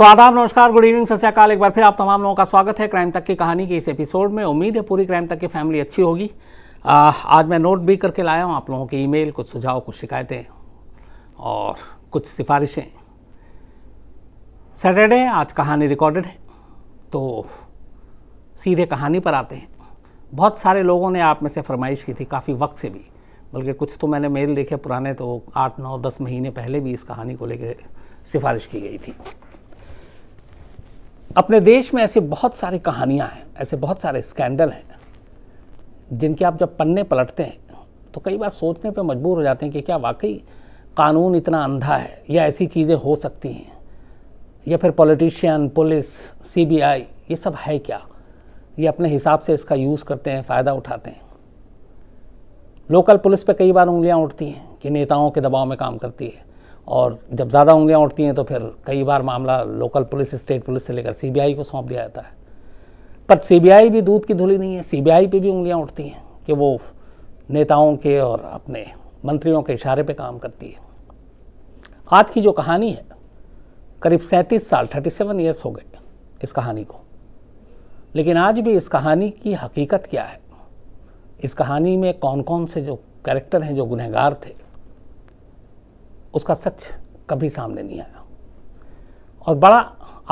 तो आदाब नमस्कार गुड इवनिंग सत्याकाल एक बार फिर आप तमाम लोगों का स्वागत है क्राइम तक की कहानी के इस एपिसोड में उम्मीद है पूरी क्राइम तक की फैमिली अच्छी होगी आ, आज मैं नोट भी करके लाया हूँ आप लोगों के ईमेल कुछ सुझाव कुछ शिकायतें और कुछ सिफारिशें सैटरडे आज कहानी रिकॉर्डेड है तो सीधे कहानी पर आते हैं बहुत सारे लोगों ने आप में से फरमाइश की थी काफ़ी वक्त से भी बल्कि कुछ तो मैंने मेल देखे पुराने तो आठ नौ दस महीने पहले भी इस कहानी को लेकर सिफारिश की गई थी अपने देश में ऐसी बहुत सारी कहानियाँ हैं ऐसे बहुत सारे स्कैंडल हैं जिनके आप जब पन्ने पलटते हैं तो कई बार सोचने पर मजबूर हो जाते हैं कि क्या वाकई कानून इतना अंधा है या ऐसी चीज़ें हो सकती हैं या फिर पॉलिटिशियन पुलिस सीबीआई ये सब है क्या ये अपने हिसाब से इसका यूज़ करते हैं फ़ायदा उठाते हैं लोकल पुलिस पे कई बार उंगलियां उठती हैं कि नेताओं के दबाव में काम करती है और जब ज़्यादा उंगलियाँ उठती हैं तो फिर कई बार मामला लोकल पुलिस स्टेट पुलिस से लेकर सीबीआई को सौंप दिया जाता है पर सीबीआई भी दूध की धुली नहीं है सीबीआई पे भी उंगलियाँ उठती हैं कि वो नेताओं के और अपने मंत्रियों के इशारे पे काम करती है आज की जो कहानी है करीब सैंतीस साल थर्टी सेवन ईयर्स हो गए इस कहानी को लेकिन आज भी इस कहानी की हकीकत क्या है इस कहानी में कौन कौन से जो कैरेक्टर हैं जो गुनहगार थे उसका सच कभी सामने नहीं आया और बड़ा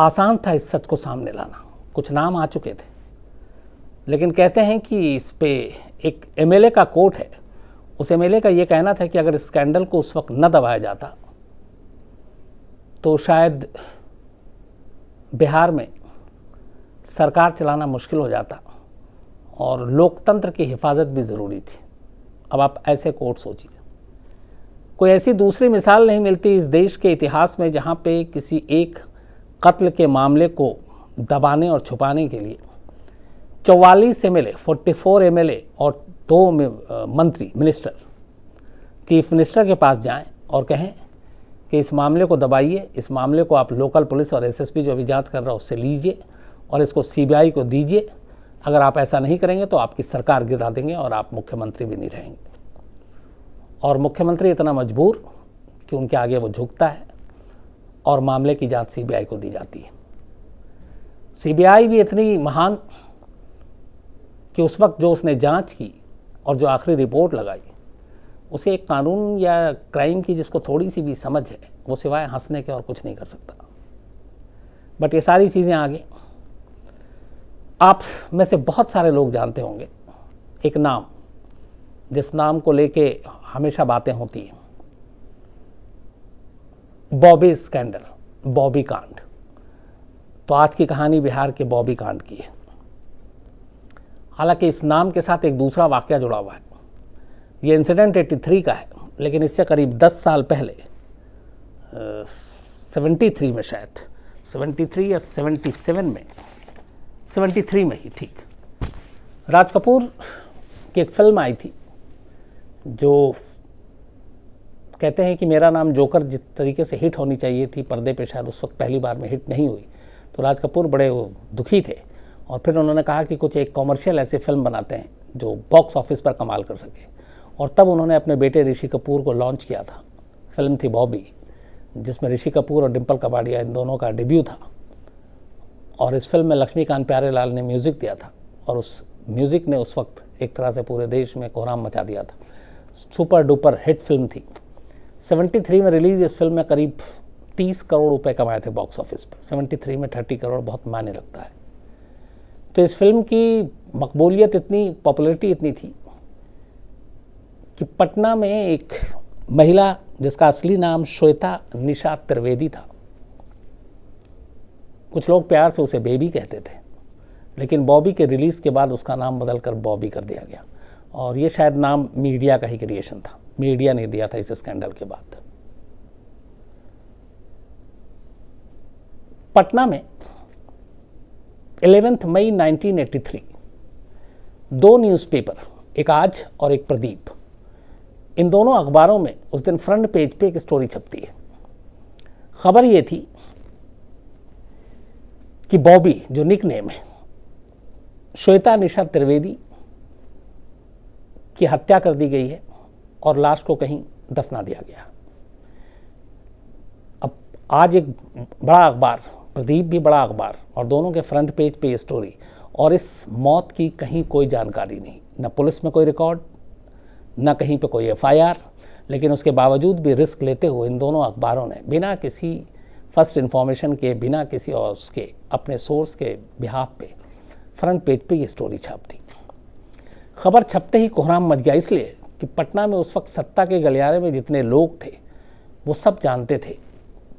आसान था इस सच को सामने लाना कुछ नाम आ चुके थे लेकिन कहते हैं कि इस पर एक एम का कोर्ट है उस एम का ये कहना था कि अगर स्कैंडल को उस वक्त न दबाया जाता तो शायद बिहार में सरकार चलाना मुश्किल हो जाता और लोकतंत्र की हिफाजत भी ज़रूरी थी अब आप ऐसे कोर्ट सोचिए कोई ऐसी दूसरी मिसाल नहीं मिलती इस देश के इतिहास में जहाँ पे किसी एक कत्ल के मामले को दबाने और छुपाने के लिए चौवालीस M L A forty four M और दो मंत्री मिनिस्टर चीफ मिनिस्टर के पास जाएं और कहें कि इस मामले को दबाइए इस मामले को आप लोकल पुलिस और एसएसपी जो अभी जांच कर रहा है उससे लीजिए और इसको सीबीआई को दीजिए अगर आप ऐसा नहीं करेंगे तो आपकी सरकार गिरा देंगे और आप मुख्यमंत्री भी नहीं रहेंगे और मुख्यमंत्री इतना मजबूर कि उनके आगे वो झुकता है और मामले की जांच सीबीआई को दी जाती है सीबीआई भी इतनी महान कि उस वक्त जो उसने जांच की और जो आखिरी रिपोर्ट लगाई उसे एक कानून या क्राइम की जिसको थोड़ी सी भी समझ है वो सिवाय हंसने के और कुछ नहीं कर सकता बट ये सारी चीज़ें आगे आप में से बहुत सारे लोग जानते होंगे एक नाम जिस नाम को लेके हमेशा बातें होती हैं बॉबी स्कैंडल बॉबी कांड तो आज की कहानी बिहार के बॉबी कांड की है हालांकि इस नाम के साथ एक दूसरा वाक्य जुड़ा हुआ है ये इंसिडेंट एट्टी थ्री का है लेकिन इससे करीब दस साल पहले सेवेंटी थ्री में शायद सेवेंटी थ्री या सेवेंटी सेवन में सेवेंटी थ्री में ही ठीक राज कपूर की एक फिल्म आई थी जो कहते हैं कि मेरा नाम जोकर जिस तरीके से हिट होनी चाहिए थी पर्दे पे शायद उस वक्त पहली बार में हिट नहीं हुई तो राज कपूर बड़े दुखी थे और फिर उन्होंने कहा कि कुछ एक कॉमर्शियल ऐसी फिल्म बनाते हैं जो बॉक्स ऑफिस पर कमाल कर सके और तब उन्होंने अपने बेटे ऋषि कपूर को लॉन्च किया था फिल्म थी बॉबी जिसमें ऋषि कपूर और डिम्पल कबाड़िया इन दोनों का डेब्यू था और इस फिल्म में लक्ष्मीकांत प्यारेलाल ने म्यूज़िक दिया था और उस म्यूज़िक ने उस वक्त एक तरह से पूरे देश में कोहराम मचा दिया था सुपर डुपर हिट फिल्म थी 73 में रिलीज इस फिल्म में करीब 30 करोड़ रुपए कमाए थे बॉक्स ऑफिस पर 73 में 30 करोड़ बहुत मायने रखता है तो इस फिल्म की मकबूलियत इतनी पॉपुलरिटी इतनी थी कि पटना में एक महिला जिसका असली नाम श्वेता निशा त्रिवेदी था कुछ लोग प्यार से उसे बेबी कहते थे लेकिन बॉबी के रिलीज़ के बाद उसका नाम बदलकर बॉबी कर दिया गया और ये शायद नाम मीडिया का ही क्रिएशन था मीडिया ने दिया था इस स्कैंडल के बाद पटना में 11 मई 1983 दो न्यूज़पेपर एक आज और एक प्रदीप इन दोनों अखबारों में उस दिन फ्रंट पेज पे एक स्टोरी छपती है खबर ये थी कि बॉबी जो निक नेम है श्वेता निशा त्रिवेदी की हत्या कर दी गई है और लाश को कहीं दफना दिया गया अब आज एक बड़ा अखबार प्रदीप भी बड़ा अखबार और दोनों के फ्रंट पेज पे स्टोरी और इस मौत की कहीं कोई जानकारी नहीं न पुलिस में कोई रिकॉर्ड न कहीं पे कोई एफआईआर लेकिन उसके बावजूद भी रिस्क लेते हुए इन दोनों अखबारों ने बिना किसी फर्स्ट इन्फॉर्मेशन के बिना किसी और उसके अपने सोर्स के बिहाफ पे फ्रंट पेज पे ये स्टोरी छाप दी खबर छपते ही कोहराम मच गया इसलिए कि पटना में उस वक्त सत्ता के गलियारे में जितने लोग थे वो सब जानते थे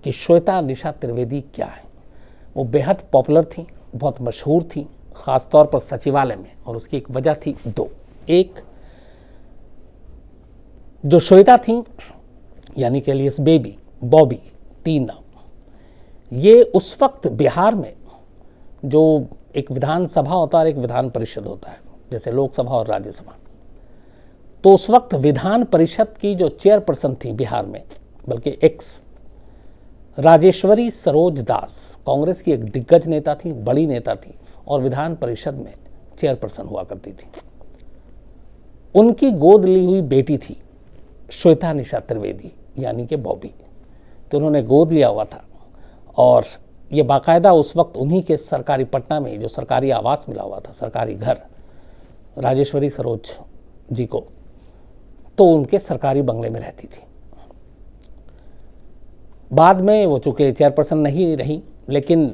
कि श्वेता निशा त्रिवेदी क्या है वो बेहद पॉपुलर थी बहुत मशहूर थी ख़ासतौर पर सचिवालय में और उसकी एक वजह थी दो एक जो श्वेता थी यानी कि लिए बेबी बॉबी तीन नाम ये उस वक्त बिहार में जो एक विधानसभा होता है और एक विधान परिषद होता है जैसे लोकसभा और राज्यसभा तो उस वक्त विधान परिषद की जो चेयरपर्सन थी बिहार में बल्कि एक्स राजेश्वरी सरोज दास कांग्रेस की एक दिग्गज नेता थी बड़ी नेता थी और विधान परिषद में चेयरपर्सन हुआ करती थी उनकी गोद ली हुई बेटी थी श्वेता निशा त्रिवेदी यानी कि बॉबी तो उन्होंने गोद लिया हुआ था और ये बाकायदा उस वक्त उन्हीं के सरकारी पटना में जो सरकारी आवास मिला हुआ था सरकारी घर राजेश्वरी सरोज जी को तो उनके सरकारी बंगले में रहती थी बाद में वो चूँकि चेयरपर्सन नहीं रही लेकिन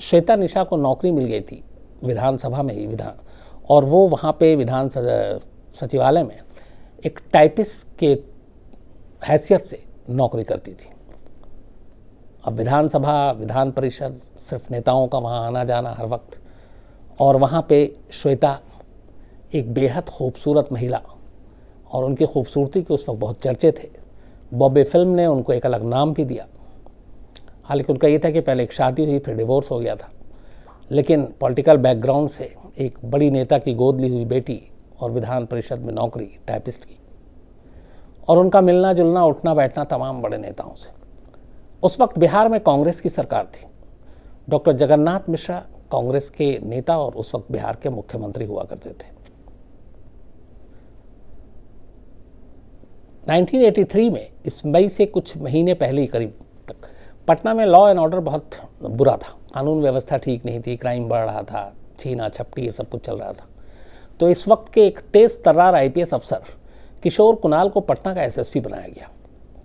श्वेता निशा को नौकरी मिल गई थी विधानसभा में ही विधान और वो वहाँ पे विधान सचिवालय में एक टाइपिस के हैसियत से नौकरी करती थी अब विधानसभा विधान परिषद सिर्फ नेताओं का वहाँ आना जाना हर वक्त और वहाँ पे श्वेता एक बेहद खूबसूरत महिला और उनकी खूबसूरती के उस वक्त बहुत चर्चे थे बॉबे फिल्म ने उनको एक अलग नाम भी दिया हालांकि उनका ये था कि पहले एक शादी हुई फिर डिवोर्स हो गया था लेकिन पॉलिटिकल बैकग्राउंड से एक बड़ी नेता की गोद ली हुई बेटी और विधान परिषद में नौकरी टाइपिस्ट की और उनका मिलना जुलना उठना बैठना तमाम बड़े नेताओं से उस वक्त बिहार में कांग्रेस की सरकार थी डॉक्टर जगन्नाथ मिश्रा कांग्रेस के नेता और उस वक्त बिहार के मुख्यमंत्री हुआ करते थे 1983 में इस मई से कुछ महीने पहले ही करीब तक पटना में लॉ एंड ऑर्डर बहुत बुरा था कानून व्यवस्था ठीक नहीं थी क्राइम बढ़ रहा था छीना छपटी ये सब कुछ चल रहा था तो इस वक्त के एक तेज तर्रार आई अफसर किशोर कुणाल को पटना का एस बनाया गया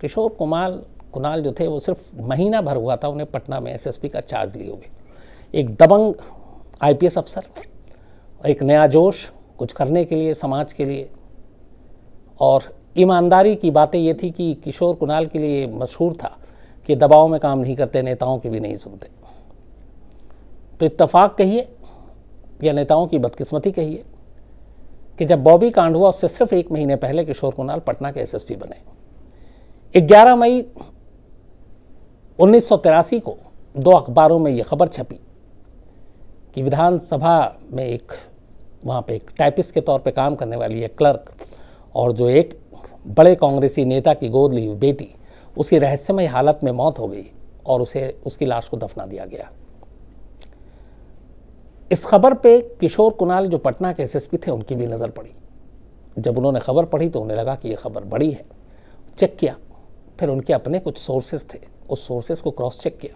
किशोर कुमार कुणाल जो थे वो सिर्फ महीना भर हुआ था उन्हें पटना में एस का चार्ज लिए हुए एक दबंग आई अफसर एक नया जोश कुछ करने के लिए समाज के लिए और ईमानदारी की बातें ये थी कि किशोर कुणाल के लिए मशहूर था कि दबाव में काम नहीं करते नेताओं की भी नहीं सुनते तो इत्तफाक कहिए या नेताओं की बदकिस्मती कहिए कि जब बॉबी कांड हुआ उससे सिर्फ एक महीने पहले किशोर कुणाल पटना के एसएसपी बने 11 मई उन्नीस को दो अखबारों में यह खबर छपी कि विधानसभा में एक वहां पे एक टाइपिस्ट के तौर पे काम करने वाली एक क्लर्क और जो एक बड़े कांग्रेसी नेता की गोद ली बेटी उसकी रहस्यमय हालत में मौत हो गई और उसे उसकी लाश को दफना दिया गया इस खबर पे किशोर कुणाल जो पटना के एसएसपी थे उनकी भी नज़र पड़ी जब उन्होंने खबर पढ़ी तो उन्हें लगा कि यह खबर बड़ी है चेक किया फिर उनके अपने कुछ सोर्सेज थे उस सोर्सेस को क्रॉस चेक किया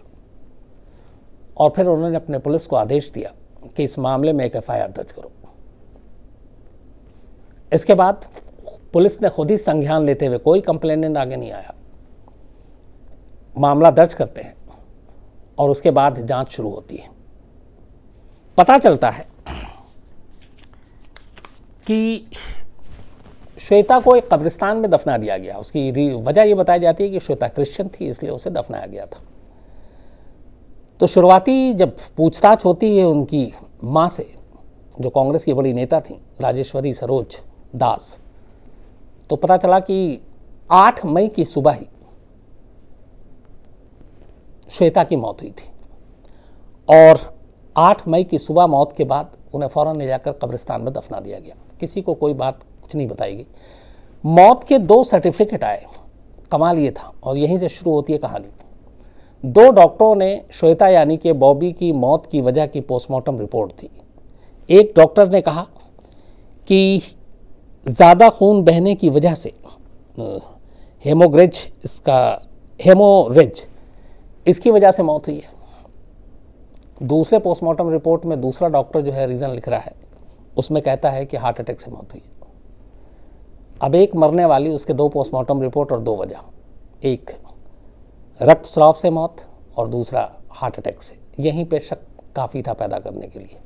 और फिर उन्होंने अपने पुलिस को आदेश दिया कि इस मामले में एक एफ दर्ज करो इसके बाद पुलिस ने खुद ही संज्ञान लेते हुए कोई कंप्लेनेंट आगे नहीं आया मामला दर्ज करते हैं और उसके बाद जांच शुरू होती है पता चलता है कि श्वेता को एक कब्रिस्तान में दफना दिया गया उसकी वजह यह बताई जाती है कि श्वेता क्रिश्चियन थी इसलिए उसे दफनाया गया था तो शुरुआती जब पूछताछ होती है उनकी मां से जो कांग्रेस की बड़ी नेता थी राजेश्वरी सरोज दास तो पता चला कि 8 मई की सुबह ही श्वेता की मौत हुई थी और 8 मई की सुबह मौत के बाद उन्हें फ़ौरन ले जाकर कब्रिस्तान में दफना दिया गया किसी को कोई बात कुछ नहीं बताई गई मौत के दो सर्टिफिकेट आए कमाल ये था और यहीं से शुरू होती है कहानी दो डॉक्टरों ने श्वेता यानी कि बॉबी की मौत की वजह की पोस्टमार्टम रिपोर्ट दी एक डॉक्टर ने कहा कि ज़्यादा खून बहने की वजह से हेमोग्रेज इसका हेमोरेज इसकी वजह से मौत हुई है दूसरे पोस्टमार्टम रिपोर्ट में दूसरा डॉक्टर जो है रीज़न लिख रहा है उसमें कहता है कि हार्ट अटैक से मौत हुई अब एक मरने वाली उसके दो पोस्टमार्टम रिपोर्ट और दो वजह एक रक्त स्राव से मौत और दूसरा हार्ट अटैक से यहीं पे शक काफ़ी था पैदा करने के लिए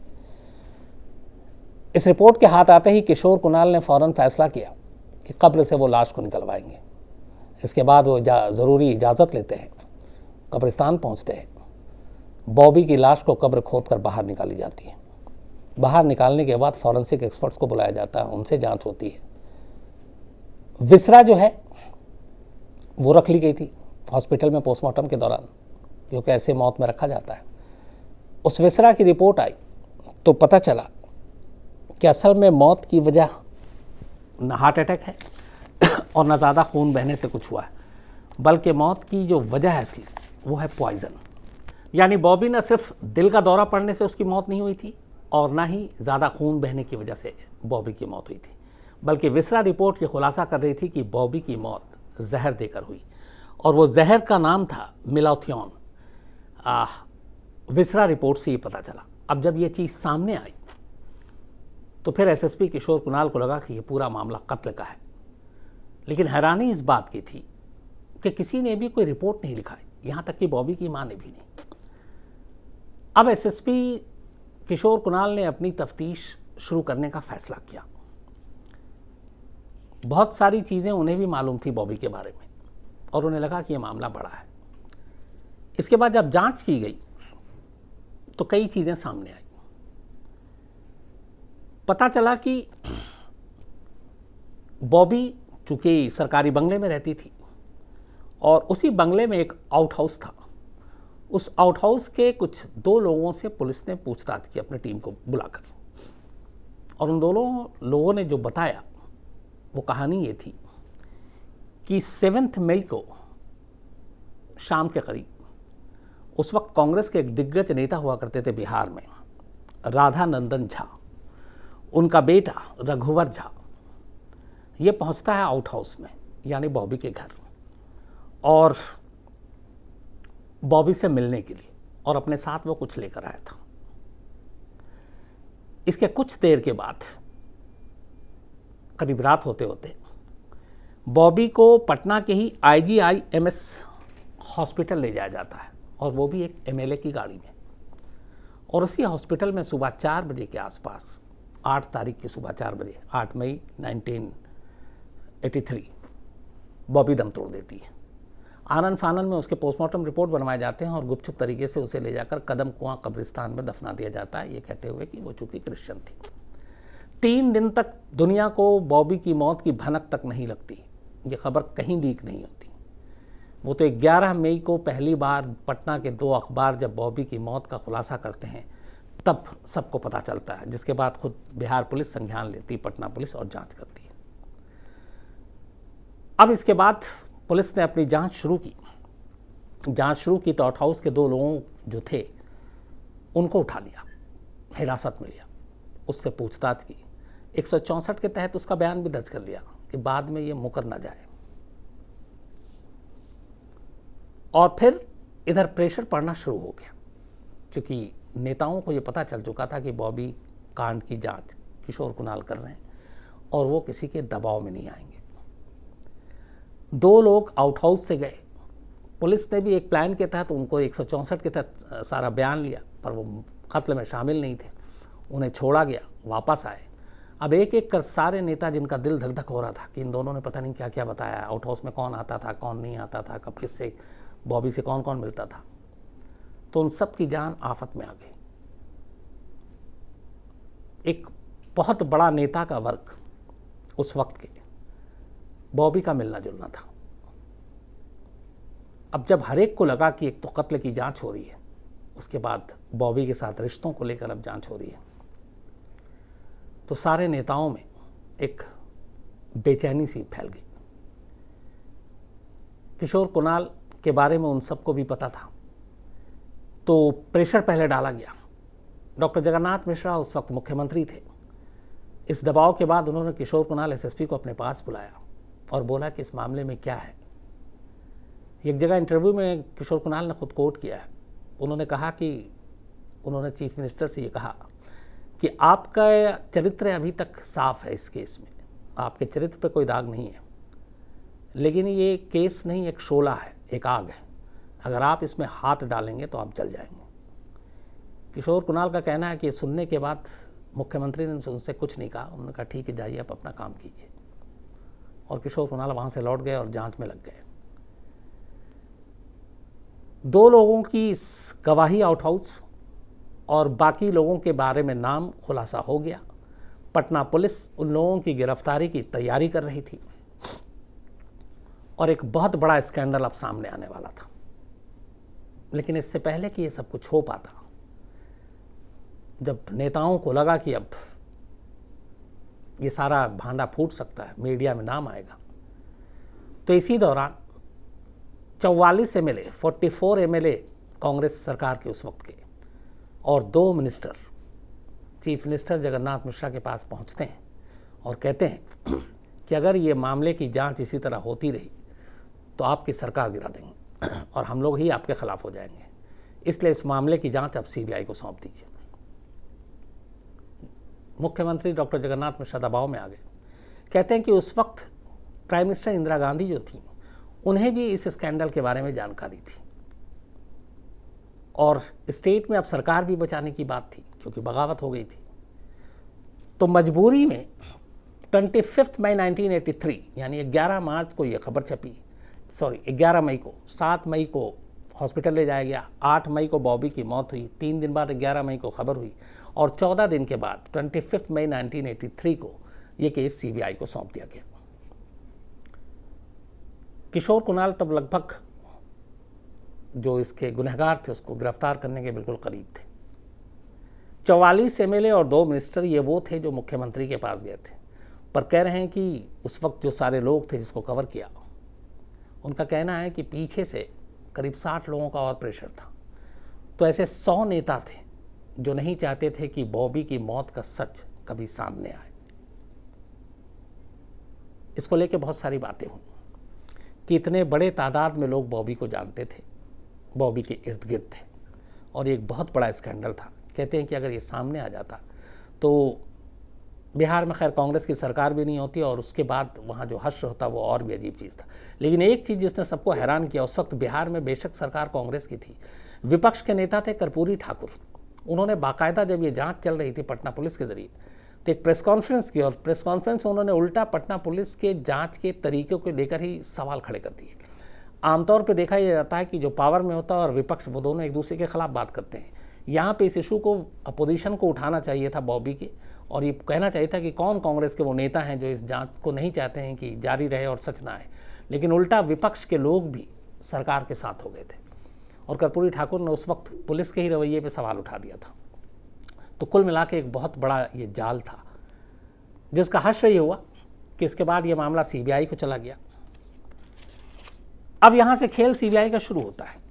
इस रिपोर्ट के हाथ आते ही किशोर कुणाल ने फ़ौर फैसला किया कि कब्र से वो लाश को निकलवाएंगे इसके बाद वो ज़रूरी इजाज़त लेते हैं कब्रिस्तान पहुँचते हैं बॉबी की लाश को कब्र खोद कर बाहर निकाली जाती है बाहर निकालने के बाद फॉरेंसिक एक्सपर्ट्स को बुलाया जाता है उनसे जांच होती है विसरा जो है वो रख ली गई थी हॉस्पिटल में पोस्टमार्टम के दौरान क्योंकि ऐसे मौत में रखा जाता है उस विसरा की रिपोर्ट आई तो पता चला कि असल में मौत की वजह ना हार्ट अटैक है और ना ज़्यादा खून बहने से कुछ हुआ है बल्कि मौत की जो वजह है असली वो है पॉइज़न यानी बॉबी न सिर्फ दिल का दौरा पड़ने से उसकी मौत नहीं हुई थी और ना ही ज़्यादा खून बहने की वजह से बॉबी की मौत हुई थी बल्कि विसरा रिपोर्ट ये खुलासा कर रही थी कि बॉबी की मौत जहर देकर हुई और वो जहर का नाम था मिलाथियन विसरा रिपोर्ट से ये पता चला अब जब ये चीज़ सामने आई तो फिर एसएसपी किशोर कुणाल को लगा कि यह पूरा मामला कत्ल का है लेकिन हैरानी इस बात की थी कि किसी ने भी कोई रिपोर्ट नहीं लिखाई यहां तक कि बॉबी की मां ने भी नहीं अब एसएसपी किशोर कुणाल ने अपनी तफ्तीश शुरू करने का फैसला किया बहुत सारी चीज़ें उन्हें भी मालूम थी बॉबी के बारे में और उन्हें लगा कि यह मामला बड़ा है इसके बाद जब जांच की गई तो कई चीज़ें सामने आई पता चला कि बॉबी चूँकि सरकारी बंगले में रहती थी और उसी बंगले में एक आउटहाउस था उस आउटहाउस के कुछ दो लोगों से पुलिस ने पूछताछ की अपनी टीम को बुलाकर और उन दोनों लोगों ने जो बताया वो कहानी ये थी कि सेवन्थ मई को शाम के करीब उस वक्त कांग्रेस के एक दिग्गज नेता हुआ करते थे बिहार में राधा नंदन झा उनका बेटा रघुवर झा ये पहुंचता है आउट हाउस में यानी बॉबी के घर और बॉबी से मिलने के लिए और अपने साथ वो कुछ लेकर आया था इसके कुछ देर के बाद करीब रात होते होते बॉबी को पटना के ही आईजीआईएमएस हॉस्पिटल ले जाया जाता है और वो भी एक एमएलए की गाड़ी में और उसी हॉस्पिटल में सुबह चार बजे के आसपास आठ तारीख की सुबह चार बजे आठ मई 1983 बॉबी दम तोड़ देती है आनन फानन में उसके पोस्टमार्टम रिपोर्ट बनवाए जाते हैं और गुपचुप तरीके से उसे ले जाकर कदम कुआं कब्रिस्तान में दफना दिया जाता है ये कहते हुए कि वो चूंकि क्रिश्चियन थी तीन दिन तक दुनिया को बॉबी की मौत की भनक तक नहीं लगती ये खबर कहीं लीक नहीं होती वो तो 11 मई को पहली बार पटना के दो अखबार जब बॉबी की मौत का खुलासा करते हैं तब सबको पता चलता है जिसके बाद खुद बिहार पुलिस संज्ञान लेती पटना पुलिस और जांच करती है अब इसके बाद पुलिस ने अपनी जांच शुरू की जांच शुरू की तो आउट हाउस के दो लोगों जो थे उनको उठा लिया हिरासत में लिया उससे पूछताछ की एक के तहत उसका बयान भी दर्ज कर लिया कि बाद में ये मुकर ना जाए और फिर इधर प्रेशर पड़ना शुरू हो गया क्योंकि नेताओं को ये पता चल चुका था कि बॉबी कांड की जांच किशोर कुणाल कर रहे हैं और वो किसी के दबाव में नहीं आएंगे दो लोग आउट हाउस से गए पुलिस ने भी एक प्लान के तहत उनको एक के तहत सारा बयान लिया पर वो कत्ल में शामिल नहीं थे उन्हें छोड़ा गया वापस आए अब एक एक कर सारे नेता जिनका दिल धक धक हो रहा था कि इन दोनों ने पता नहीं क्या क्या बताया आउट हाउस में कौन आता था कौन नहीं आता था कब किससे बॉबी से कौन कौन मिलता था तो उन सब की जान आफत में आ गई एक बहुत बड़ा नेता का वर्ग उस वक्त के बॉबी का मिलना जुलना था अब जब हरेक को लगा कि एक तो कत्ल की जांच हो रही है उसके बाद बॉबी के साथ रिश्तों को लेकर अब जांच हो रही है तो सारे नेताओं में एक बेचैनी सी फैल गई किशोर कुणाल के बारे में उन सबको भी पता था तो प्रेशर पहले डाला गया डॉक्टर जगन्नाथ मिश्रा उस वक्त मुख्यमंत्री थे इस दबाव के बाद उन्होंने किशोर कुणाल एसएसपी को अपने पास बुलाया और बोला कि इस मामले में क्या है एक जगह इंटरव्यू में किशोर कुणाल ने खुद कोट किया है उन्होंने कहा कि उन्होंने चीफ मिनिस्टर से ये कहा कि आपका चरित्र अभी तक साफ है इस केस में आपके चरित्र पर कोई दाग नहीं है लेकिन ये केस नहीं एक शोला है एक आग है अगर आप इसमें हाथ डालेंगे तो आप जल जाएंगे किशोर कुणाल का कहना है कि सुनने के बाद मुख्यमंत्री ने उनसे कुछ नहीं कहा उन्होंने कहा ठीक है जाइए आप अपना काम कीजिए और किशोर कुणाल वहाँ से लौट गए और जांच में लग गए दो लोगों की गवाही आउट हाउस और बाकी लोगों के बारे में नाम खुलासा हो गया पटना पुलिस उन लोगों की गिरफ्तारी की तैयारी कर रही थी और एक बहुत बड़ा स्कैंडल अब सामने आने वाला था लेकिन इससे पहले कि ये सब कुछ हो पाता जब नेताओं को लगा कि अब ये सारा भांडा फूट सकता है मीडिया में नाम आएगा तो इसी दौरान चौवालीस M L A forty four M L A Congress सरकार के उस वक्त के और दो minister chief minister Jagannath Mishra के पास पहुंचते हैं और कहते हैं कि अगर ये मामले की जांच इसी तरह होती रही तो आपकी सरकार गिरा देंगे और हम लोग ही आपके खिलाफ हो जाएंगे इसलिए इस मामले की जांच अब सीबीआई को सौंप दीजिए मुख्यमंत्री डॉक्टर जगन्नाथ मिश्रा दबाव में आ गए कहते हैं कि उस वक्त प्राइम मिनिस्टर इंदिरा गांधी जो थी उन्हें भी इस स्कैंडल के बारे में जानकारी थी और स्टेट में अब सरकार भी बचाने की बात थी क्योंकि बगावत हो गई थी तो मजबूरी में ट्वेंटी फिफ्थ मई 1983 यानी 11 मार्च को यह खबर छपी सॉरी 11 मई को 7 मई को हॉस्पिटल ले जाया गया 8 मई को बॉबी की मौत हुई तीन दिन बाद 11 मई को खबर हुई और 14 दिन के बाद ट्वेंटी मई 1983 को ये केस सीबीआई को सौंप दिया गया किशोर कुणाल तब लगभग जो इसके गुनहगार थे उसको गिरफ्तार करने के बिल्कुल करीब थे चौवालीस एम और दो मिनिस्टर ये वो थे जो मुख्यमंत्री के पास गए थे पर कह रहे हैं कि उस वक्त जो सारे लोग थे जिसको कवर किया उनका कहना है कि पीछे से करीब साठ लोगों का और प्रेशर था तो ऐसे सौ नेता थे जो नहीं चाहते थे कि बॉबी की मौत का सच कभी सामने आए इसको लेके बहुत सारी बातें हुई कि इतने बड़े तादाद में लोग बॉबी को जानते थे बॉबी के इर्द गिर्द थे और एक बहुत बड़ा स्कैंडल था कहते हैं कि अगर ये सामने आ जाता तो बिहार में खैर कांग्रेस की सरकार भी नहीं होती और उसके बाद वहाँ जो हश्र होता वो और भी अजीब चीज़ था लेकिन एक चीज़ जिसने सबको हैरान किया उस वक्त बिहार में बेशक सरकार कांग्रेस की थी विपक्ष के नेता थे कर्पूरी ठाकुर उन्होंने बाकायदा जब ये जांच चल रही थी पटना पुलिस के जरिए तो एक प्रेस कॉन्फ्रेंस की और प्रेस कॉन्फ्रेंस में उन्होंने उल्टा पटना पुलिस के जाँच के तरीक़ों को लेकर ही सवाल खड़े कर दिए आमतौर पर देखा यह जाता है कि जो पावर में होता है और विपक्ष वो दोनों एक दूसरे के खिलाफ बात करते हैं यहाँ पे इस इशू को अपोजिशन को उठाना चाहिए था बॉबी के और ये कहना चाहिए था कि कौन कांग्रेस के वो नेता हैं जो इस जांच को नहीं चाहते हैं कि जारी रहे और सच ना आए लेकिन उल्टा विपक्ष के लोग भी सरकार के साथ हो गए थे और कर्पूरी ठाकुर ने उस वक्त पुलिस के ही रवैये पे सवाल उठा दिया था तो कुल मिला के एक बहुत बड़ा ये जाल था जिसका हर्ष ये हुआ कि इसके बाद ये मामला सीबीआई को चला गया अब यहाँ से खेल सीबीआई का शुरू होता है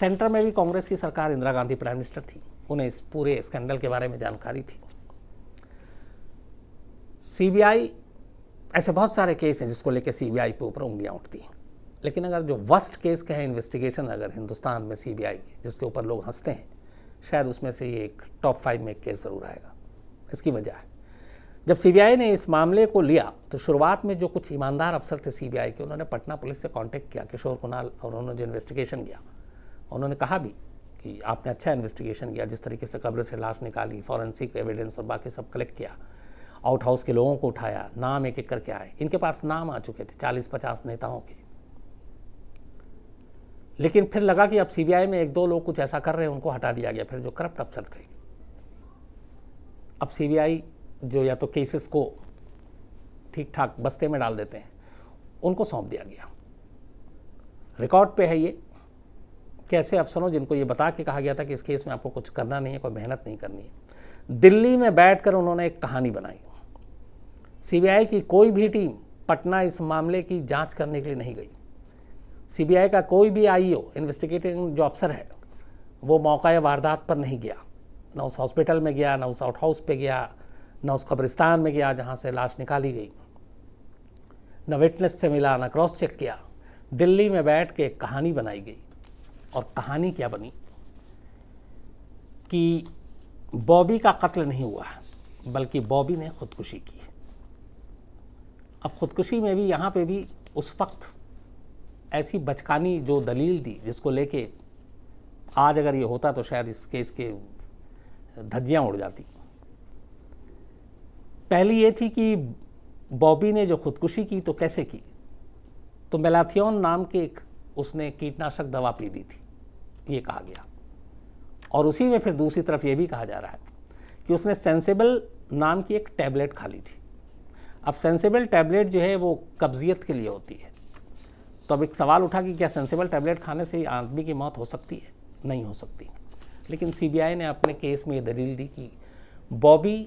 सेंटर में भी कांग्रेस की सरकार इंदिरा गांधी प्राइम मिनिस्टर थी उन्हें इस पूरे स्कैंडल के बारे में जानकारी थी सीबीआई ऐसे बहुत सारे केस हैं जिसको लेकर सीबीआई के ऊपर उंगलियां उठती हैं लेकिन अगर जो वर्स्ट केस का के है इन्वेस्टिगेशन अगर हिंदुस्तान में सीबीआई के जिसके ऊपर लोग हंसते हैं शायद उसमें से ये एक टॉप फाइव में केस ज़रूर आएगा इसकी वजह है जब सीबीआई ने इस मामले को लिया तो शुरुआत में जो कुछ ईमानदार अफसर थे सीबीआई के उन्होंने पटना पुलिस से कांटेक्ट किया किशोर कुणाल और उन्होंने जो इन्वेस्टिगेशन किया उन्होंने कहा भी कि आपने अच्छा इन्वेस्टिगेशन किया जिस तरीके से कब्र से लाश निकाली फॉरेंसिक एविडेंस और बाकी सब कलेक्ट किया आउट हाउस के लोगों को उठाया नाम एक एक करके आए इनके पास नाम आ चुके थे चालीस पचास नेताओं के लेकिन फिर लगा कि अब सीबीआई में एक दो लोग कुछ ऐसा कर रहे हैं उनको हटा दिया गया फिर जो करप्ट अफसर थे अब सीबीआई जो या तो केसेस को ठीक ठाक बस्ते में डाल देते हैं उनको सौंप दिया गया रिकॉर्ड पे है ये कैसे ऐसे अफसरों जिनको ये बता के कहा गया था कि इस केस में आपको कुछ करना नहीं है कोई मेहनत नहीं करनी है दिल्ली में बैठ उन्होंने एक कहानी बनाई सीबीआई की कोई भी टीम पटना इस मामले की जांच करने के लिए नहीं गई सीबीआई का कोई भी आईओ इन्वेस्टिगेटिंग जो अफसर है वो मौका वारदात पर नहीं गया ना उस हॉस्पिटल में गया ना उस आउट हाउस पे गया ना उस कब्रिस्तान में गया जहाँ से लाश निकाली गई न विटनेस से मिला ना क्रॉस चेक किया दिल्ली में बैठ के एक कहानी बनाई गई और कहानी क्या बनी कि बॉबी का कत्ल नहीं हुआ बल्कि बॉबी ने खुदकुशी की अब खुदकुशी में भी यहाँ पे भी उस वक्त ऐसी बचकानी जो दलील दी जिसको लेके आज अगर ये होता तो शायद इस केस के धज्जियाँ उड़ जाती पहली ये थी कि बॉबी ने जो खुदकुशी की तो कैसे की तो मेलाथियन नाम के एक उसने कीटनाशक दवा पी दी थी ये कहा गया और उसी में फिर दूसरी तरफ ये भी कहा जा रहा है कि उसने सेंसेबल नाम की एक टैबलेट खा ली थी अब सेंसेबल टैबलेट जो है वो कब्जियत के लिए होती है तो अब एक सवाल उठा कि क्या सेंसेबल टैबलेट खाने से आदमी की मौत हो सकती है नहीं हो सकती लेकिन सीबीआई ने अपने केस में ये दलील दी कि बॉबी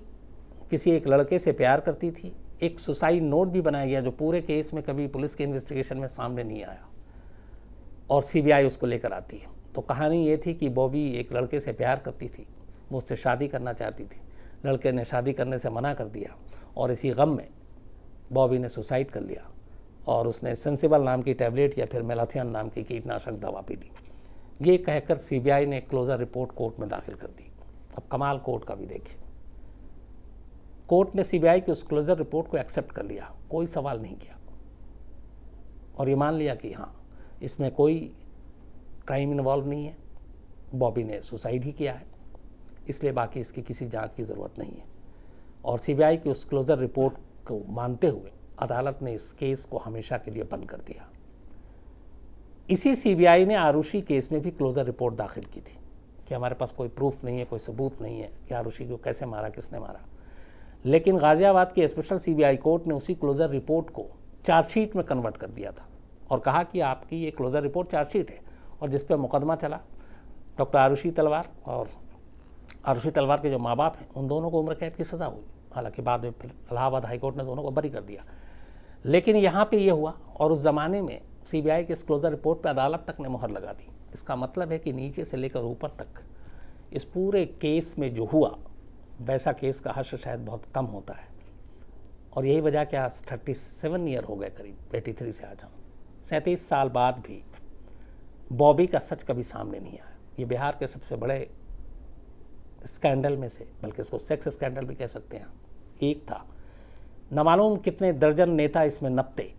किसी एक लड़के से प्यार करती थी एक सुसाइड नोट भी बनाया गया जो पूरे केस में कभी पुलिस के इन्वेस्टिगेशन में सामने नहीं आया और सीबीआई उसको लेकर आती है तो कहानी ये थी कि बॉबी एक लड़के से प्यार करती थी वो उससे शादी करना चाहती थी लड़के ने शादी करने से मना कर दिया और इसी गम में बॉबी ने सुसाइड कर लिया और उसने सेंसिबल नाम की टैबलेट या फिर मेलाथियन नाम की कीटनाशक दवा पी ली ये कहकर सीबीआई ने क्लोज़र रिपोर्ट कोर्ट में दाखिल कर दी अब कमाल कोर्ट का भी देखिए कोर्ट ने सीबीआई की उस क्लोज़र रिपोर्ट को एक्सेप्ट कर लिया कोई सवाल नहीं किया और ये मान लिया कि हाँ इसमें कोई क्राइम इन्वॉल्व नहीं है बॉबी ने सुसाइड ही किया है इसलिए बाकी इसकी किसी जांच की ज़रूरत नहीं है और सीबीआई की उस क्लोज़र रिपोर्ट को मानते हुए अदालत ने इस केस को हमेशा के लिए बंद कर दिया इसी सीबीआई ने आरुषि केस में भी क्लोज़र रिपोर्ट दाखिल की थी कि हमारे पास कोई प्रूफ नहीं है कोई सबूत नहीं है कि आरुषि को कैसे मारा किसने मारा लेकिन गाज़ियाबाद की स्पेशल सीबीआई कोर्ट ने उसी क्लोज़र रिपोर्ट को चार्जशीट में कन्वर्ट कर दिया था और कहा कि आपकी ये क्लोज़र रिपोर्ट चार्जशीट है और जिस पर मुकदमा चला डॉक्टर आरुषि तलवार और आरुषि तलवार के जो माँ बाप हैं उन दोनों को उम्र कैद की सज़ा हुई हालांकि बाद में फिर इलाहाबाद हाईकोर्ट ने दोनों को बरी कर दिया लेकिन यहाँ पे ये हुआ और उस ज़माने में सीबीआई की क्लोजर रिपोर्ट पर अदालत तक ने मोहर लगा दी इसका मतलब है कि नीचे से लेकर ऊपर तक इस पूरे केस में जो हुआ वैसा केस का हर्ष शायद बहुत कम होता है और यही वजह कि आज थर्टी सेवन ईयर हो गए करीब एटी थ्री से आज हम सैंतीस साल बाद भी बॉबी का सच कभी सामने नहीं आया ये बिहार के सबसे बड़े स्कैंडल में से बल्कि इसको सेक्स स्कैंडल भी कह सकते हैं एक था न मालूम कितने दर्जन नेता इसमें नपते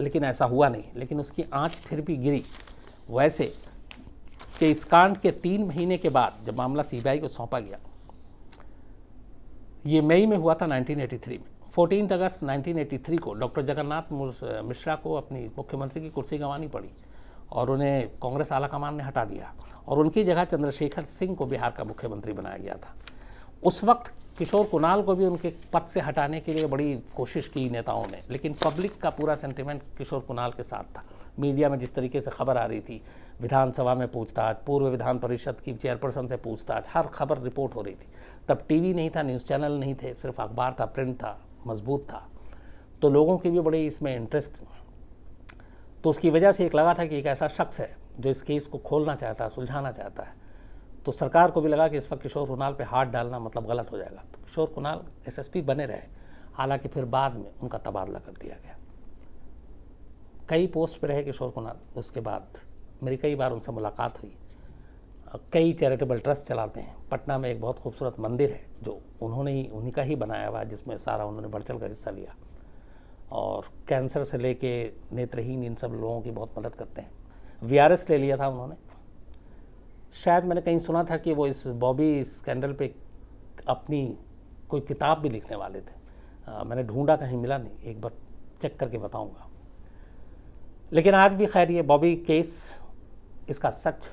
लेकिन ऐसा हुआ नहीं लेकिन उसकी आंच फिर भी गिरी वैसे कि इस कांड के तीन महीने के बाद जब मामला सीबीआई को सौंपा गया ये मई में हुआ था 1983 में 14 अगस्त 1983 को डॉक्टर जगन्नाथ मिश्रा को अपनी मुख्यमंत्री की कुर्सी गंवानी पड़ी और उन्हें कांग्रेस आला कमान ने हटा दिया और उनकी जगह चंद्रशेखर सिंह को बिहार का मुख्यमंत्री बनाया गया था उस वक्त किशोर कुणाल को भी उनके पद से हटाने के लिए बड़ी कोशिश की नेताओं ने लेकिन पब्लिक का पूरा सेंटिमेंट किशोर कुणाल के साथ था मीडिया में जिस तरीके से खबर आ रही थी विधानसभा में पूछताछ पूर्व विधान परिषद की चेयरपर्सन से पूछताछ हर खबर रिपोर्ट हो रही थी तब टीवी नहीं था न्यूज़ चैनल नहीं थे सिर्फ अखबार था प्रिंट था मजबूत था तो लोगों की भी बड़ी इसमें इंटरेस्ट तो उसकी वजह से एक लगा था कि एक ऐसा शख्स है जो इस केस को खोलना चाहता है सुलझाना चाहता है तो सरकार को भी लगा कि इस वक्त किशोर कुणाल पे हाथ डालना मतलब गलत हो जाएगा तो किशोर कुणाल एसएसपी बने रहे हालांकि फिर बाद में उनका तबादला कर दिया गया कई पोस्ट पर रहे किशोर कुणाल उसके बाद मेरी कई बार उनसे मुलाकात हुई कई चैरिटेबल ट्रस्ट चलाते हैं पटना में एक बहुत खूबसूरत मंदिर है जो उन्होंने ही उन्हीं का ही बनाया हुआ जिसमें सारा उन्होंने बढ़ चढ़ हिस्सा लिया और कैंसर से लेके नेत्रहीन इन सब लोगों की बहुत मदद करते हैं वी ले लिया था उन्होंने शायद मैंने कहीं सुना था कि वो इस बॉबी स्कैंडल पे अपनी कोई किताब भी लिखने वाले थे आ, मैंने ढूंढा कहीं मिला नहीं एक बार चेक करके बताऊंगा लेकिन आज भी खैर ये बॉबी केस इसका सच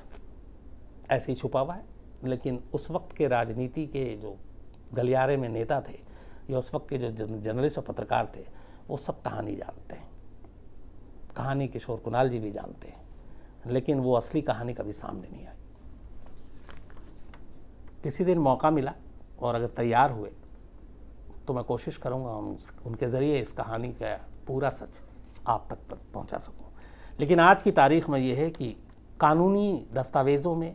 ऐसे ही छुपा हुआ है लेकिन उस वक्त के राजनीति के जो गलियारे में नेता थे या उस वक्त के जो जर्नलिस्ट और पत्रकार थे वो सब कहानी जानते हैं कहानी किशोर कुणाल जी भी जानते हैं लेकिन वो असली कहानी कभी सामने नहीं आई किसी दिन मौका मिला और अगर तैयार हुए तो मैं कोशिश करूँगा उन, उनके ज़रिए इस कहानी का पूरा सच आप तक पहुँचा सकूँ लेकिन आज की तारीख में यह है कि कानूनी दस्तावेज़ों में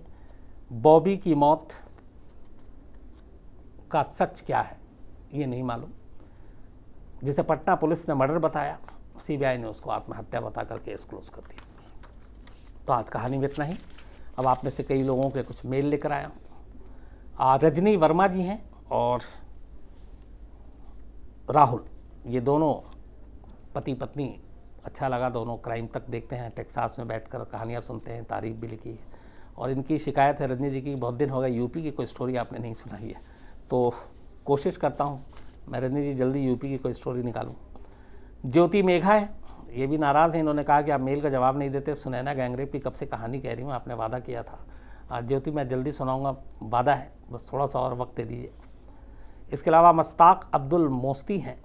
बॉबी की मौत का सच क्या है ये नहीं मालूम जिसे पटना पुलिस ने मर्डर बताया सीबीआई ने उसको आत्महत्या बताकर केस क्लोज कर दिया तो आज कहानी में इतना ही अब आप में से कई लोगों के कुछ मेल लेकर आया आ, रजनी वर्मा जी हैं और राहुल ये दोनों पति पत्नी अच्छा लगा दोनों क्राइम तक देखते हैं टेक्सास में बैठकर कहानियाँ सुनते हैं तारीफ भी लिखी है और इनकी शिकायत है रजनी जी की बहुत दिन हो गए यूपी की कोई स्टोरी आपने नहीं सुनाई है तो कोशिश करता हूँ मैं रजनी जी जल्दी यूपी की कोई स्टोरी निकालूँ ज्योति मेघा है ये भी नाराज़ हैं इन्होंने कहा कि आप मेल का जवाब नहीं देते सुनैना गैंगरेप की कब से कहानी कह रही हूँ आपने वादा किया था आज ज्योति मैं जल्दी सुनाऊँगा वादा है बस थोड़ा सा और वक्त दे दीजिए इसके अलावा मस्ताक अब्दुल मोस्ती हैं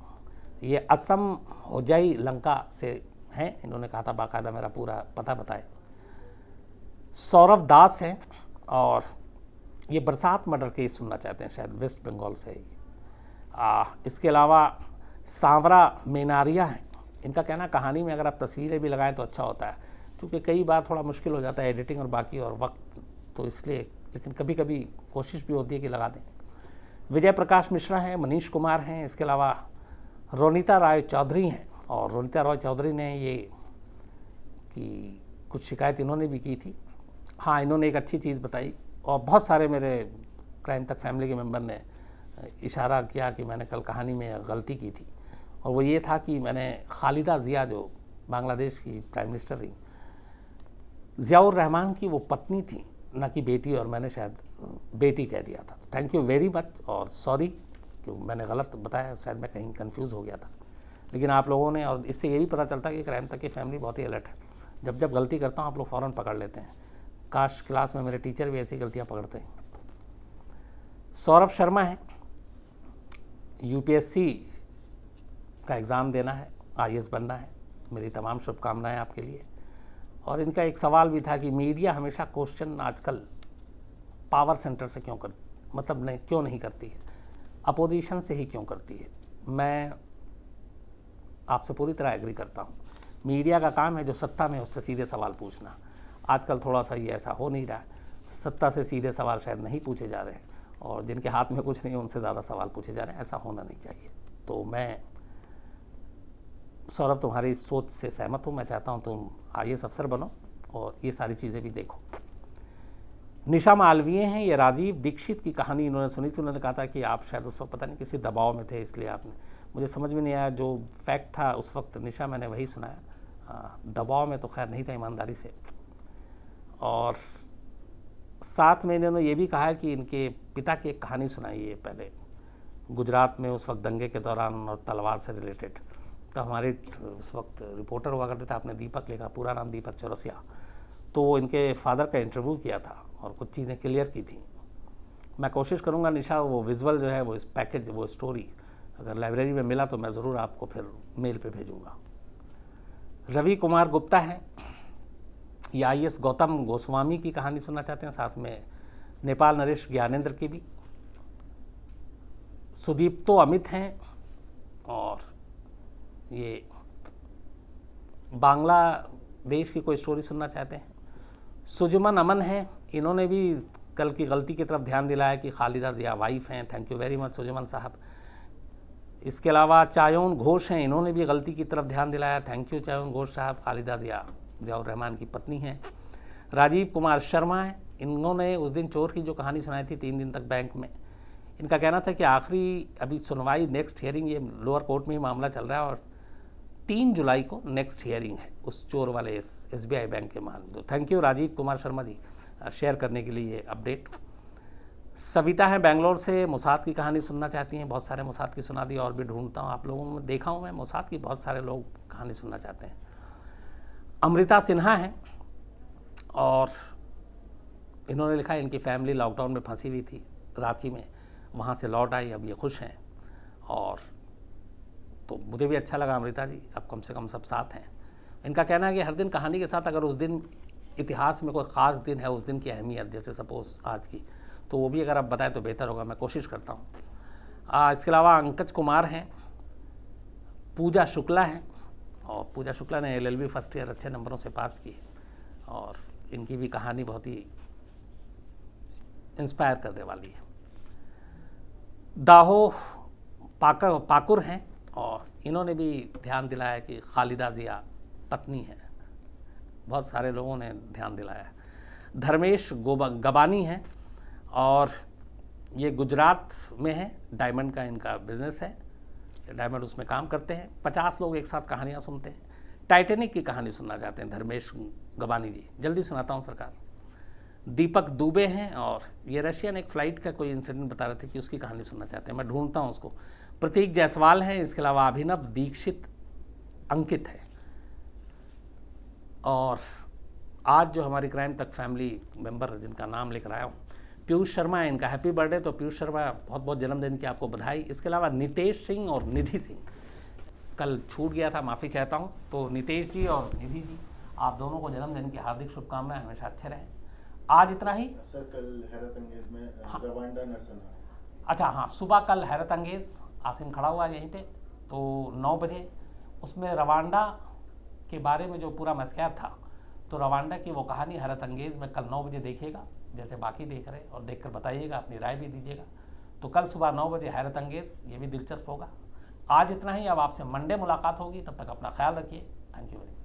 ये असम होजाई लंका से हैं इन्होंने कहा था बाकायदा मेरा पूरा पता बताए सौरभ दास हैं और ये बरसात मर्डर केस सुनना चाहते हैं शायद वेस्ट बंगाल से ये आ, इसके अलावा सांवरा मेनारिया हैं इनका कहना कहानी में अगर आप तस्वीरें भी लगाएं तो अच्छा होता है क्योंकि कई बार थोड़ा मुश्किल हो जाता है एडिटिंग और बाकी और वक्त तो इसलिए लेकिन कभी कभी कोशिश भी होती है कि लगा दें विजय प्रकाश मिश्रा हैं मनीष कुमार हैं इसके अलावा रोनीता राय चौधरी हैं और रोनीता राय चौधरी ने ये कि कुछ शिकायत इन्होंने भी की थी हाँ इन्होंने एक अच्छी चीज़ बताई और बहुत सारे मेरे क्लाइंट तक फैमिली के मेम्बर ने इशारा किया कि मैंने कल कहानी में गलती की थी और वो ये था कि मैंने खालिदा ज़िया जो बांग्लादेश की प्राइम मिनिस्टर रही ज़ियाउर रहमान की वो पत्नी थी ना कि बेटी और मैंने शायद बेटी कह दिया था थैंक यू वेरी मच और सॉरी कि मैंने गलत बताया शायद मैं कहीं कंफ्यूज हो गया था लेकिन आप लोगों ने और इससे ये भी पता चलता है कि क्राइम तक की फैमिली बहुत ही अलर्ट है जब जब गलती करता हूँ आप लोग फ़ौरन पकड़ लेते हैं काश क्लास में मेरे टीचर भी ऐसी गलतियाँ पकड़ते हैं सौरभ शर्मा है यूपीएससी का एग्ज़ाम देना है आई बनना है मेरी तमाम शुभकामनाएं आपके लिए और इनका एक सवाल भी था कि मीडिया हमेशा क्वेश्चन आजकल पावर सेंटर से क्यों कर मतलब नहीं क्यों नहीं करती है अपोजिशन से ही क्यों करती है मैं आपसे पूरी तरह एग्री करता हूँ मीडिया का काम है जो सत्ता में उससे सीधे सवाल पूछना आजकल थोड़ा सा ये ऐसा हो नहीं रहा सत्ता से सीधे सवाल शायद नहीं पूछे जा रहे हैं और जिनके हाथ में कुछ नहीं है उनसे ज़्यादा सवाल पूछे जा रहे हैं ऐसा होना नहीं चाहिए तो मैं सौरभ तुम्हारी सोच से सहमत हूँ मैं चाहता हूँ तुम आई अफसर बनो और ये सारी चीज़ें भी देखो निशा मालवीय हैं ये राजीव दीक्षित की कहानी इन्होंने सुनी थी उन्होंने कहा था कि आप शायद उस वक्त पता नहीं किसी दबाव में थे इसलिए आपने मुझे समझ में नहीं आया जो फैक्ट था उस वक्त निशा मैंने वही सुनाया दबाव में तो खैर नहीं था ईमानदारी से और साथ में इन्होंने ये भी कहा कि इनके पिता की एक कहानी सुनाई है पहले गुजरात में उस वक्त दंगे के दौरान और तलवार से रिलेटेड तो हमारे उस वक्त रिपोर्टर हुआ करते थे आपने दीपक लिखा पूरा नाम दीपक चौरसिया तो इनके फादर का इंटरव्यू किया था और कुछ चीज़ें क्लियर की थी मैं कोशिश करूँगा निशा वो विजुअल जो है वो इस पैकेज वो स्टोरी अगर लाइब्रेरी में मिला तो मैं ज़रूर आपको फिर मेल पे भेजूँगा रवि कुमार गुप्ता हैं या आई गौतम गोस्वामी की कहानी सुनना चाहते हैं साथ में नेपाल नरेश ज्ञानेन्द्र की भी सुदीप तो अमित हैं और ये बांग्ला देश की कोई स्टोरी सुनना चाहते हैं सुजुमन अमन हैं इन्होंने भी कल की गलती की तरफ ध्यान दिलाया कि खालिदा जिया वाइफ हैं थैंक यू वेरी मच सुजुमन साहब इसके अलावा चायोन घोष हैं इन्होंने भी गलती की तरफ ध्यान दिलाया थैंक यू चायोन घोष साहब खालिदा जिया जियाउर रहमान की पत्नी हैं राजीव कुमार शर्मा हैं इन्होंने उस दिन चोर की जो कहानी सुनाई थी तीन दिन तक बैंक में इनका कहना था कि आखिरी अभी सुनवाई नेक्स्ट हियरिंग ये लोअर कोर्ट में ही मामला चल रहा है और तीन जुलाई को नेक्स्ट हियरिंग है उस चोर वाले एस बी आई बैंक के मामले तो thank you Rajiv Kumar Sharma ji share करने के लिए ये अपडेट सविता है बैंगलोर से मुसाद की कहानी सुनना चाहती हैं बहुत सारे मुसाद की सुना दी और भी ढूंढता हूँ आप लोगों में देखा हूँ मैं मुसाद की बहुत सारे लोग कहानी सुनना चाहते हैं अमृता सिन्हा हैं और इन्होंने लिखा इनकी फैमिली लॉकडाउन में फंसी हुई थी रांची में वहाँ से लौट आई अब ये खुश हैं और तो मुझे भी अच्छा लगा अमृता जी अब कम से कम सब साथ हैं इनका कहना है कि हर दिन कहानी के साथ अगर उस दिन इतिहास में कोई ख़ास दिन है उस दिन की अहमियत जैसे सपोज आज की तो वो भी अगर आप बताएं तो बेहतर होगा मैं कोशिश करता हूँ इसके अलावा अंकज कुमार हैं पूजा शुक्ला हैं और पूजा शुक्ला ने एल फर्स्ट ईयर अच्छे नंबरों से पास की और इनकी भी कहानी बहुत ही इंस्पायर करने वाली है दाहो पाकर पाकुर हैं और इन्होंने भी ध्यान दिलाया कि खालिदा ज़िया पत्नी है बहुत सारे लोगों ने ध्यान दिलाया धर्मेश गबानी हैं और ये गुजरात में है डायमंड का इनका बिजनेस है डायमंड उसमें काम करते हैं पचास लोग एक साथ कहानियाँ सुनते हैं टाइटेनिक की कहानी सुनना चाहते हैं धर्मेश गबानी जी जल्दी सुनाता हूँ सरकार दीपक दुबे हैं और ये रशियन एक फ़्लाइट का कोई इंसिडेंट बता रहे थे कि उसकी कहानी सुनना चाहते हैं मैं ढूंढता हूँ उसको प्रतीक जायसवाल हैं इसके अलावा अभिनव दीक्षित अंकित है और आज जो हमारी क्राइम तक फैमिली मेंबर जिनका नाम लिख रहा हूँ पीयूष शर्मा इनका हैप्पी बर्थडे तो पीयूष शर्मा बहुत बहुत जन्मदिन की आपको बधाई इसके अलावा नितेश सिंह और निधि सिंह कल छूट गया था माफ़ी चाहता हूँ तो नितेश जी और निधि जी आप दोनों को जन्मदिन की हार्दिक शुभकामनाएं हमेशा अच्छे रहें आज इतना ही सर कल हैरत अंगेज में हाँ। अच्छा हाँ सुबह कल हैरत अंगेज आसिम खड़ा हुआ यहीं पे तो नौ बजे उसमें रवांडा के बारे में जो पूरा मस्कैर था तो रवांडा की वो कहानी हैरत अंगेज में कल नौ बजे देखेगा जैसे बाकी देख रहे हैं और देखकर बताइएगा अपनी राय भी दीजिएगा तो कल सुबह नौ बजे हैरत अंगेज ये भी दिलचस्प होगा आज इतना ही अब आपसे मंडे मुलाकात होगी तब तक अपना ख्याल रखिए थैंक यू वेरी मच